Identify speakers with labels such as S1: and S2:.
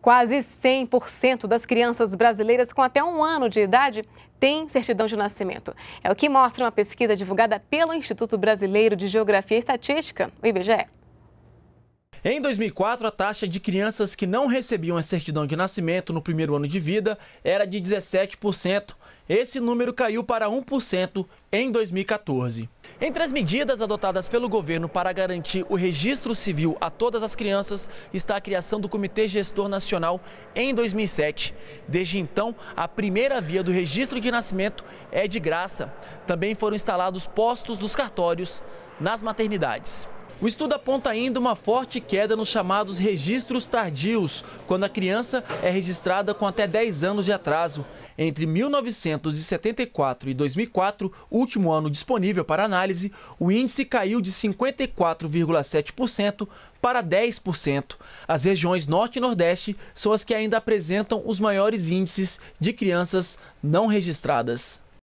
S1: Quase 100% das crianças brasileiras com até um ano de idade têm certidão de nascimento. É o que mostra uma pesquisa divulgada pelo Instituto Brasileiro de Geografia e Estatística, o IBGE.
S2: Em 2004, a taxa de crianças que não recebiam a certidão de nascimento no primeiro ano de vida era de 17%. Esse número caiu para 1% em 2014. Entre as medidas adotadas pelo governo para garantir o registro civil a todas as crianças está a criação do Comitê Gestor Nacional em 2007. Desde então, a primeira via do registro de nascimento é de graça. Também foram instalados postos dos cartórios nas maternidades. O estudo aponta ainda uma forte queda nos chamados registros tardios, quando a criança é registrada com até 10 anos de atraso. Entre 1974 e 2004, último ano disponível para análise, o índice caiu de 54,7% para 10%. As regiões Norte e Nordeste são as que ainda apresentam os maiores índices de crianças não registradas.